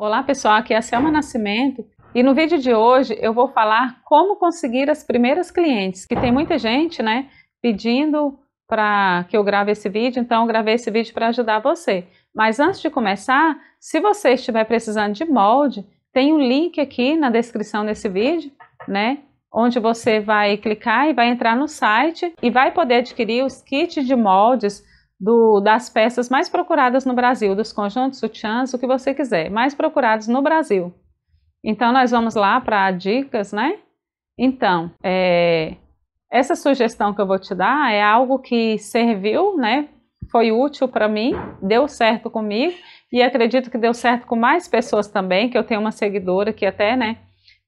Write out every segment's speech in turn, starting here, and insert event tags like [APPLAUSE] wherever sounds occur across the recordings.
Olá pessoal, aqui é a Selma Nascimento e no vídeo de hoje eu vou falar como conseguir as primeiras clientes, que tem muita gente, né, pedindo para que eu grave esse vídeo, então eu gravei esse vídeo para ajudar você. Mas antes de começar, se você estiver precisando de molde, tem um link aqui na descrição desse vídeo, né, onde você vai clicar e vai entrar no site e vai poder adquirir os kits de moldes do, das peças mais procuradas no Brasil, dos conjuntos, sutiãs, o que você quiser, mais procurados no Brasil. Então, nós vamos lá para dicas, né? Então, é, essa sugestão que eu vou te dar é algo que serviu, né? Foi útil para mim, deu certo comigo e acredito que deu certo com mais pessoas também, que eu tenho uma seguidora que até, né?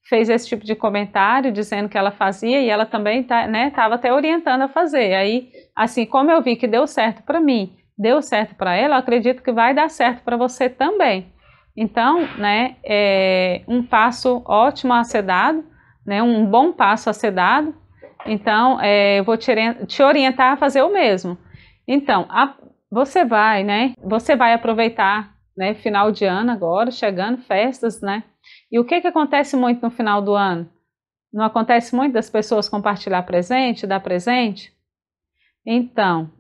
fez esse tipo de comentário dizendo que ela fazia e ela também tá, né, tava até orientando a fazer. Aí, assim, como eu vi que deu certo para mim, deu certo para ela, acredito que vai dar certo para você também. Então, né, é um passo ótimo a ser dado, né, um bom passo a ser dado. Então, é, eu vou te orientar a fazer o mesmo. Então, a, você vai, né, você vai aproveitar, né, final de ano agora, chegando festas, né, e o que, que acontece muito no final do ano? Não acontece muito das pessoas compartilhar presente, dar presente? Então,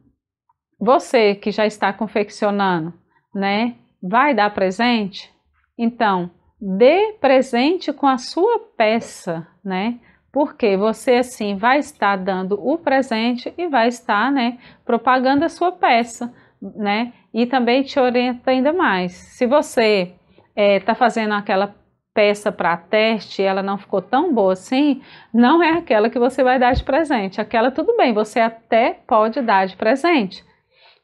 você que já está confeccionando, né, vai dar presente? Então, dê presente com a sua peça, né? Porque você assim vai estar dando o presente e vai estar, né, propagando a sua peça, né? E também te orienta ainda mais. Se você está eh, fazendo aquela peça para teste, ela não ficou tão boa assim, não é aquela que você vai dar de presente. Aquela tudo bem, você até pode dar de presente.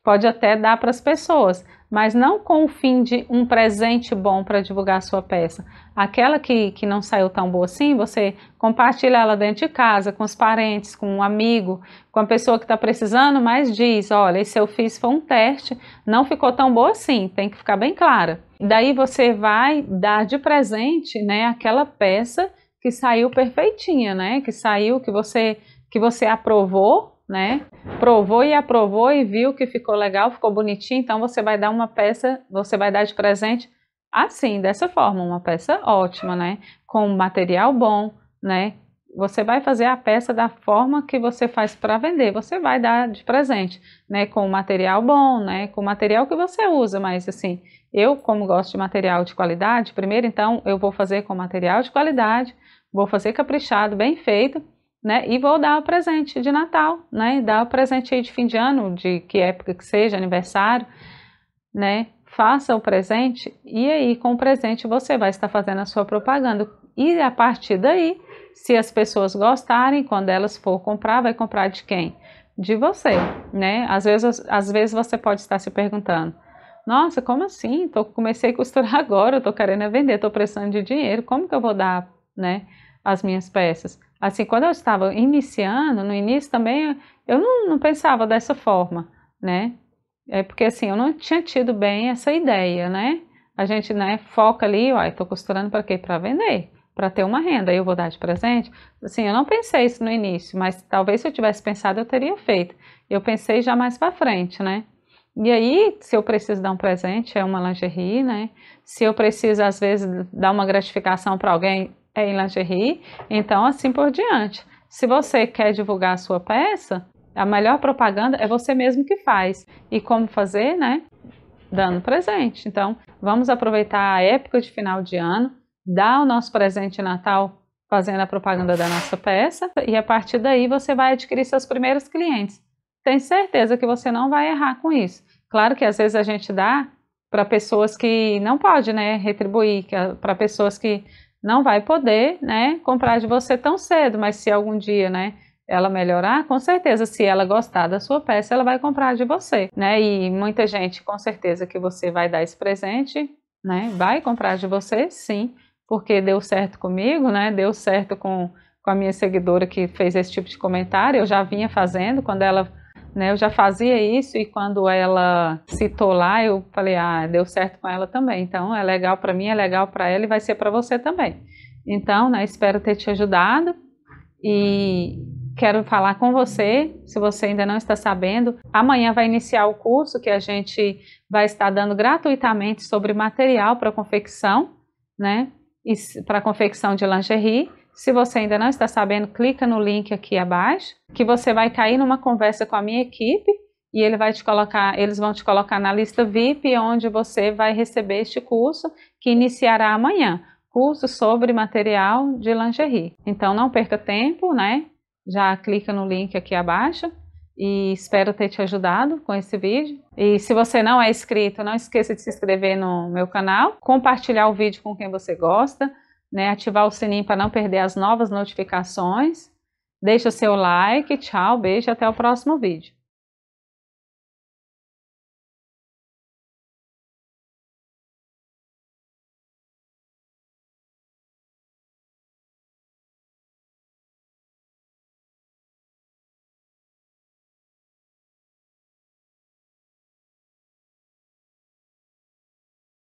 Pode até dar para as pessoas, mas não com o fim de um presente bom para divulgar a sua peça. Aquela que, que não saiu tão boa assim, você compartilha ela dentro de casa, com os parentes, com um amigo, com a pessoa que está precisando, mas diz: olha, esse eu fiz foi um teste, não ficou tão boa assim, tem que ficar bem clara. Daí você vai dar de presente né, aquela peça que saiu perfeitinha, né? Que saiu, que você, que você aprovou né? Provou e aprovou e viu que ficou legal, ficou bonitinho, então você vai dar uma peça, você vai dar de presente assim, dessa forma, uma peça ótima, né? Com material bom, né? Você vai fazer a peça da forma que você faz para vender, você vai dar de presente, né? Com material bom, né? Com material que você usa, mas assim, eu como gosto de material de qualidade, primeiro então eu vou fazer com material de qualidade, vou fazer caprichado, bem feito né? E vou dar o presente de Natal, né? Dar o presente aí de fim de ano, de que época que seja, aniversário, né? Faça o presente e aí com o presente você vai estar fazendo a sua propaganda. E a partir daí, se as pessoas gostarem, quando elas for comprar, vai comprar de quem? De você, né? Às vezes, às vezes você pode estar se perguntando: "Nossa, como assim? Tô comecei a costurar [LAUGHS] agora, estou tô querendo é vender, tô precisando de dinheiro. Como que eu vou dar, né, as minhas peças?" Assim, quando eu estava iniciando, no início também, eu não, não pensava dessa forma, né? É porque assim, eu não tinha tido bem essa ideia, né? A gente, né, foca ali, ó, estou costurando para quê? Para vender, para ter uma renda, eu vou dar de presente. Assim, eu não pensei isso no início, mas talvez se eu tivesse pensado eu teria feito. Eu pensei já mais para frente, né? E aí, se eu preciso dar um presente, é uma lingerie, né? Se eu preciso, às vezes, dar uma gratificação para alguém, é em lingerie, então assim por diante. Se você quer divulgar a sua peça, a melhor propaganda é você mesmo que faz. E como fazer, né? Dando presente. Então, vamos aproveitar a época de final de ano, dar o nosso presente Natal fazendo a propaganda da nossa peça e a partir daí você vai adquirir seus primeiros clientes. Tenho certeza que você não vai errar com isso. Claro que às vezes a gente dá para pessoas que não pode, né, retribuir, é para pessoas que não vai poder, né, comprar de você tão cedo, mas se algum dia, né, ela melhorar, com certeza, se ela gostar da sua peça, ela vai comprar de você, né? E muita gente, com certeza, que você vai dar esse presente, né? Vai comprar de você, sim, porque deu certo comigo, né? Deu certo com, com a minha seguidora que fez esse tipo de comentário. Eu já vinha fazendo quando ela né? Eu já fazia isso e quando ela citou lá, eu falei: "Ah, deu certo com ela também". Então, é legal para mim, é legal para ela e vai ser para você também. Então, né, espero ter te ajudado e quero falar com você, se você ainda não está sabendo, amanhã vai iniciar o curso que a gente vai estar dando gratuitamente sobre material para confecção, né? Para confecção de lingerie se você ainda não está sabendo, clica no link aqui abaixo, que você vai cair numa conversa com a minha equipe e ele vai te colocar, eles vão te colocar na lista VIP, onde você vai receber este curso que iniciará amanhã, curso sobre material de lingerie. Então não perca tempo, né? Já clica no link aqui abaixo e espero ter te ajudado com esse vídeo. E se você não é inscrito, não esqueça de se inscrever no meu canal, compartilhar o vídeo com quem você gosta né, ativar o sininho para não perder as novas notificações. Deixa o seu like, tchau, beijo, até o próximo vídeo.